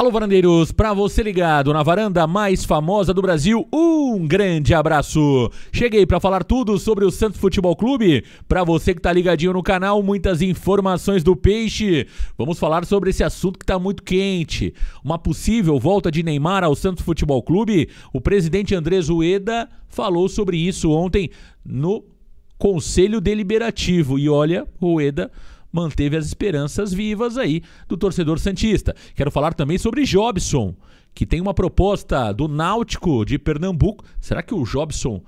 Alô, varandeiros, para você ligado na varanda mais famosa do Brasil, um grande abraço. Cheguei para falar tudo sobre o Santos Futebol Clube. Para você que tá ligadinho no canal, muitas informações do peixe. Vamos falar sobre esse assunto que tá muito quente. Uma possível volta de Neymar ao Santos Futebol Clube. O presidente Andrés Ueda falou sobre isso ontem no Conselho Deliberativo. E olha, Ueda manteve as esperanças vivas aí do torcedor Santista. Quero falar também sobre Jobson, que tem uma proposta do Náutico de Pernambuco. Será que o Jobson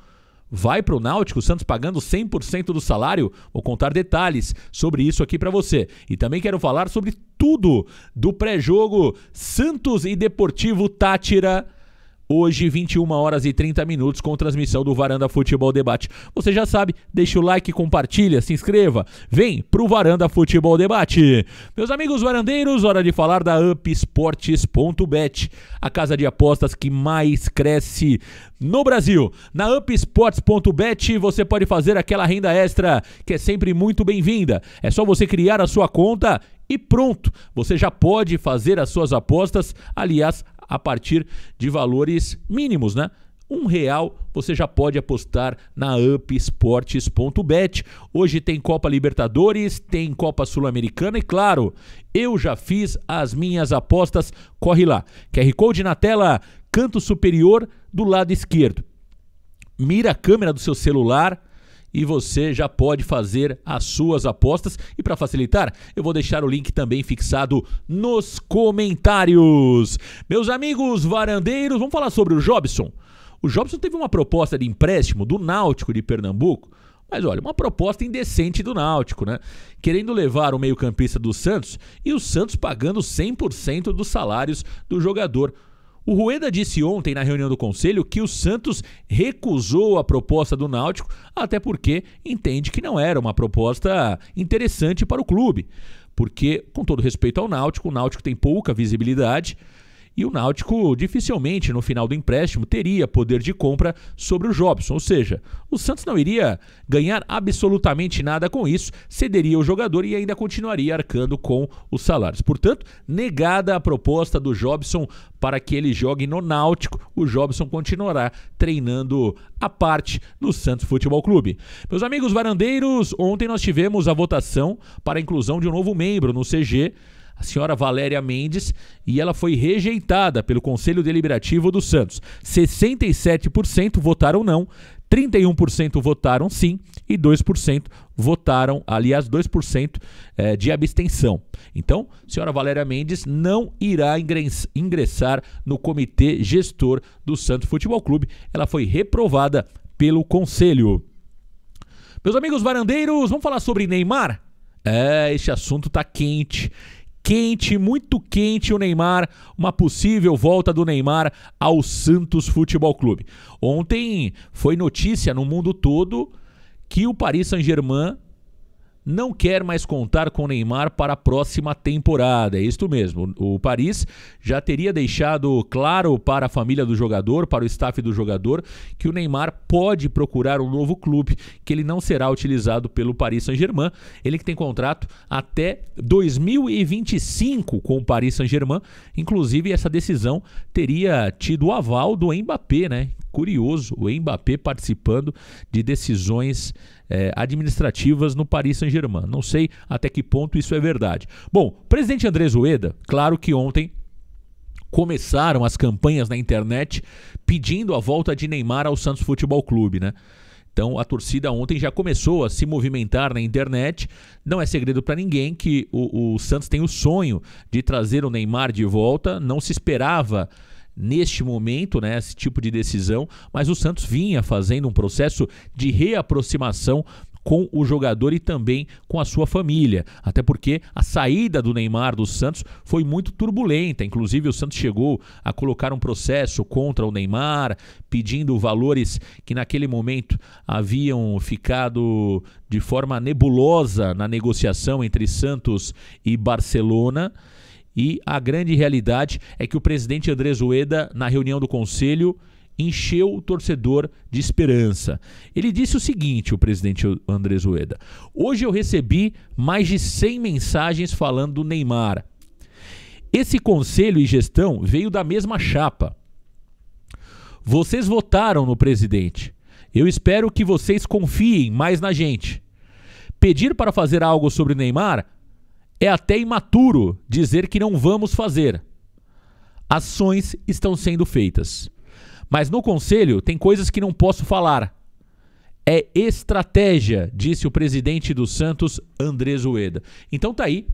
vai para o Náutico, Santos pagando 100% do salário? Vou contar detalhes sobre isso aqui para você. E também quero falar sobre tudo do pré-jogo Santos e Deportivo Tátira hoje, 21 horas e 30 minutos, com transmissão do Varanda Futebol Debate. Você já sabe, deixa o like, compartilha, se inscreva, vem pro Varanda Futebol Debate. Meus amigos varandeiros, hora de falar da upsports.bet, a casa de apostas que mais cresce no Brasil. Na upsports.bet você pode fazer aquela renda extra que é sempre muito bem-vinda. É só você criar a sua conta e pronto, você já pode fazer as suas apostas. Aliás, a partir de valores mínimos, né? um real você já pode apostar na upsports.bet. Hoje tem Copa Libertadores, tem Copa Sul-Americana e claro, eu já fiz as minhas apostas. Corre lá. QR Code na tela, canto superior do lado esquerdo. Mira a câmera do seu celular e você já pode fazer as suas apostas. E para facilitar, eu vou deixar o link também fixado nos comentários. Meus amigos varandeiros, vamos falar sobre o Jobson. O Jobson teve uma proposta de empréstimo do Náutico de Pernambuco, mas olha, uma proposta indecente do Náutico, né? Querendo levar o meio-campista do Santos e o Santos pagando 100% dos salários do jogador. O Rueda disse ontem na reunião do conselho que o Santos recusou a proposta do Náutico, até porque entende que não era uma proposta interessante para o clube. Porque, com todo respeito ao Náutico, o Náutico tem pouca visibilidade, e o Náutico dificilmente no final do empréstimo teria poder de compra sobre o Jobson, ou seja, o Santos não iria ganhar absolutamente nada com isso, cederia o jogador e ainda continuaria arcando com os salários. Portanto, negada a proposta do Jobson para que ele jogue no Náutico, o Jobson continuará treinando à parte no Santos Futebol Clube. Meus amigos varandeiros, ontem nós tivemos a votação para a inclusão de um novo membro no CG a senhora Valéria Mendes, e ela foi rejeitada pelo Conselho Deliberativo do Santos. 67% votaram não, 31% votaram sim e 2% votaram, aliás, 2% é, eh, de abstenção. Então, senhora Valéria Mendes não irá ingressar no comitê gestor do Santos Futebol Clube. Ela foi reprovada pelo conselho. Meus amigos varandeiros, vamos falar sobre Neymar? É, esse assunto tá quente quente, muito quente o Neymar, uma possível volta do Neymar ao Santos Futebol Clube. Ontem foi notícia no mundo todo que o Paris Saint-Germain não quer mais contar com Neymar para a próxima temporada. É isto mesmo. O Paris já teria deixado claro para a família do jogador, para o staff do jogador, que o Neymar pode procurar um novo clube, que ele não será utilizado pelo Paris Saint-Germain. Ele que tem contrato até 2025 com o Paris Saint-Germain. Inclusive, essa decisão teria tido o aval do Mbappé, né? Curioso, o Mbappé participando de decisões é, administrativas no Paris Saint-Germain. Não sei até que ponto isso é verdade. Bom, presidente Andrés Ueda, claro que ontem começaram as campanhas na internet pedindo a volta de Neymar ao Santos Futebol Clube, né? Então a torcida ontem já começou a se movimentar na internet. Não é segredo para ninguém que o, o Santos tem o sonho de trazer o Neymar de volta. Não se esperava neste momento, né, esse tipo de decisão, mas o Santos vinha fazendo um processo de reaproximação com o jogador e também com a sua família. Até porque a saída do Neymar do Santos foi muito turbulenta. Inclusive, o Santos chegou a colocar um processo contra o Neymar, pedindo valores que naquele momento haviam ficado de forma nebulosa na negociação entre Santos e Barcelona. E a grande realidade é que o presidente Andrés Ueda, na reunião do conselho, encheu o torcedor de esperança. Ele disse o seguinte, o presidente Andrés Ueda: "Hoje eu recebi mais de 100 mensagens falando do Neymar. Esse conselho e gestão veio da mesma chapa. Vocês votaram no presidente. Eu espero que vocês confiem mais na gente. Pedir para fazer algo sobre Neymar é até imaturo dizer que não vamos fazer. Ações estão sendo feitas. Mas no conselho tem coisas que não posso falar. É estratégia, disse o presidente do Santos, André Zueda. Então tá aí.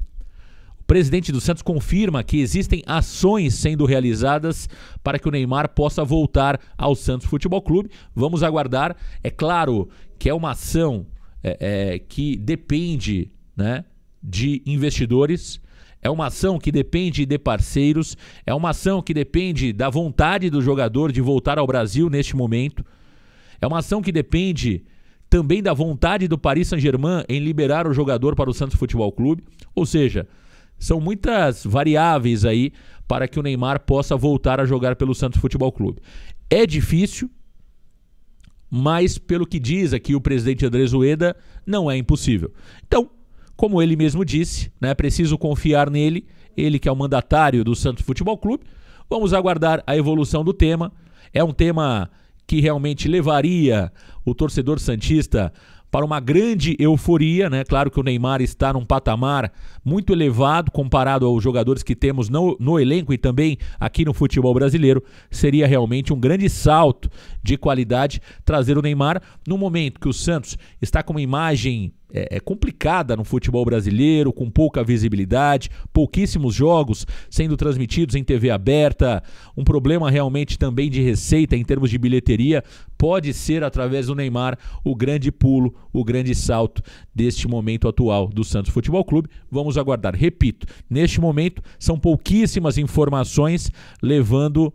O presidente do Santos confirma que existem ações sendo realizadas para que o Neymar possa voltar ao Santos Futebol Clube. Vamos aguardar. É claro que é uma ação é, é, que depende né, de investidores. É uma ação que depende de parceiros, é uma ação que depende da vontade do jogador de voltar ao Brasil neste momento. É uma ação que depende também da vontade do Paris Saint-Germain em liberar o jogador para o Santos Futebol Clube. Ou seja, são muitas variáveis aí para que o Neymar possa voltar a jogar pelo Santos Futebol Clube. É difícil, mas pelo que diz aqui o presidente André Zueda, não é impossível. Então, como ele mesmo disse, né, preciso confiar nele, ele que é o mandatário do Santos Futebol Clube. Vamos aguardar a evolução do tema. É um tema que realmente levaria o torcedor santista para uma grande euforia, né? Claro que o Neymar está num patamar muito elevado comparado aos jogadores que temos no, no elenco e também aqui no futebol brasileiro. Seria realmente um grande salto de qualidade trazer o Neymar no momento que o Santos está com uma imagem é, é, complicada no futebol brasileiro, com pouca visibilidade, pouquíssimos jogos sendo transmitidos em TV aberta, um problema realmente também de receita em termos de bilheteria, pode ser através do Neymar o grande pulo, o grande salto deste momento atual do Santos Futebol Clube. Vamos aguardar. Repito, neste momento são pouquíssimas informações levando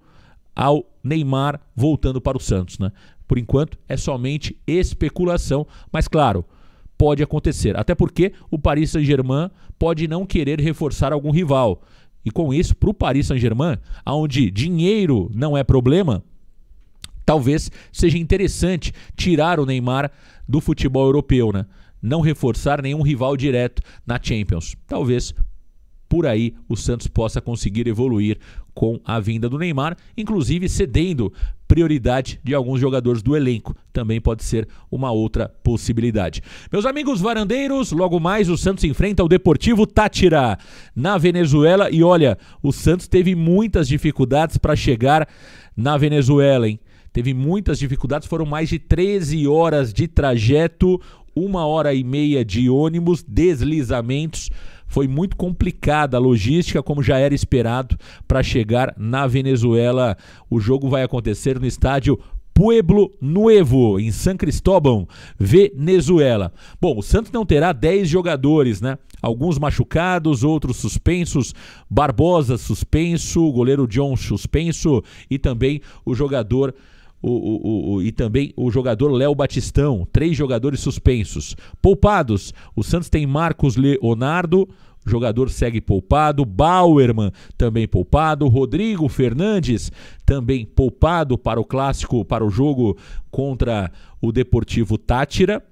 ao Neymar voltando para o Santos, né? Por enquanto é somente especulação, mas claro, pode acontecer. Até porque o Paris Saint-Germain pode não querer reforçar algum rival. E com isso, para o Paris Saint-Germain, onde dinheiro não é problema, talvez seja interessante tirar o Neymar do futebol europeu, né? Não reforçar nenhum rival direto na Champions. Talvez por aí o Santos possa conseguir evoluir com a vinda do Neymar, inclusive cedendo prioridade de alguns jogadores do elenco. Também pode ser uma outra possibilidade. Meus amigos varandeiros, logo mais o Santos enfrenta o Deportivo Tátira na Venezuela. E olha, o Santos teve muitas dificuldades para chegar na Venezuela, hein? Teve muitas dificuldades, foram mais de 13 horas de trajeto, uma hora e meia de ônibus, deslizamentos foi muito complicada a logística, como já era esperado, para chegar na Venezuela. O jogo vai acontecer no estádio Pueblo Nuevo, em San Cristóbal, Venezuela. Bom, o Santos não terá 10 jogadores, né? Alguns machucados, outros suspensos, Barbosa suspenso, o goleiro John suspenso e também o jogador o, o, o, e também o jogador Léo Batistão, três jogadores suspensos. Poupados, o Santos tem Marcos Leonardo, jogador segue poupado, Bauerman também poupado, Rodrigo Fernandes também poupado para o clássico, para o jogo contra o Deportivo Tátira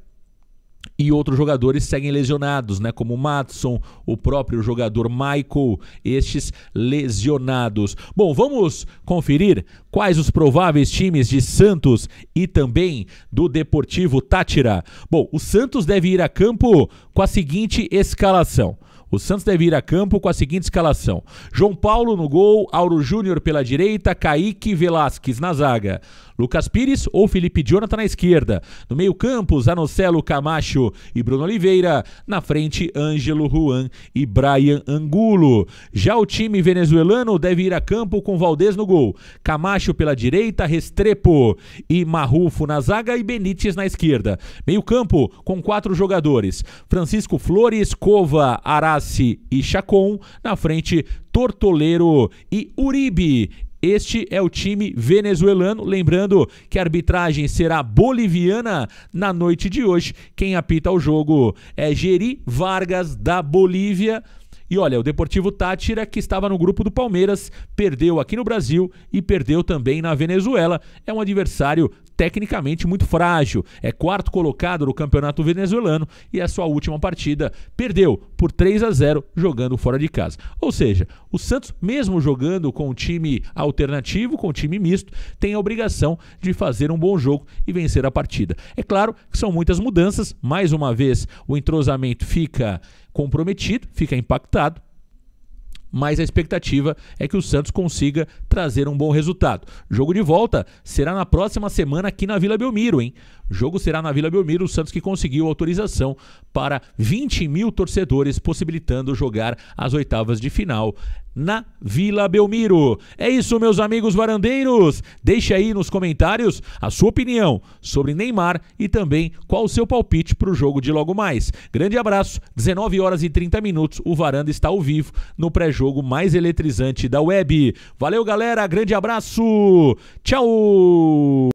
e outros jogadores seguem lesionados, né? Como o Matson, o próprio jogador Michael, estes lesionados. Bom, vamos conferir quais os prováveis times de Santos e também do Deportivo Tátira. Bom, o Santos deve ir a campo com a seguinte escalação. O Santos deve ir a campo com a seguinte escalação: João Paulo no gol, Auro Júnior pela direita, Kaique Velasquez na zaga, Lucas Pires ou Felipe Jonathan na esquerda. No meio-campo, Zanocelo, Camacho e Bruno Oliveira. Na frente, Ângelo Juan e Brian Angulo. Já o time venezuelano deve ir a campo com Valdez no gol. Camacho pela direita, Restrepo e Marrufo na zaga e Benítez na esquerda. Meio-campo com quatro jogadores: Francisco Flores, Cova, Araci e Chacon. Na frente, Tortoleiro e Uribe. Este é o time venezuelano. Lembrando que a arbitragem será boliviana na noite de hoje. Quem apita o jogo é Geri Vargas, da Bolívia. E olha, o Deportivo Tátira, que estava no grupo do Palmeiras, perdeu aqui no Brasil e perdeu também na Venezuela. É um adversário tecnicamente muito frágil. É quarto colocado no campeonato venezuelano e a sua última partida perdeu por 3 a 0 jogando fora de casa. Ou seja, o Santos, mesmo jogando com um time alternativo, com um time misto, tem a obrigação de fazer um bom jogo e vencer a partida. É claro que são muitas mudanças, mais uma vez o entrosamento fica comprometido, fica impactado mas a expectativa é que o Santos consiga trazer um bom resultado. Jogo de volta será na próxima semana aqui na Vila Belmiro, hein? O jogo será na Vila Belmiro, o Santos que conseguiu autorização para 20 mil torcedores, possibilitando jogar as oitavas de final na Vila Belmiro. É isso, meus amigos varandeiros. Deixe aí nos comentários a sua opinião sobre Neymar e também qual o seu palpite para o jogo de logo mais. Grande abraço, 19 horas e 30 minutos. O Varanda está ao vivo no pré-jogo mais eletrizante da web. Valeu, galera. Grande abraço. Tchau.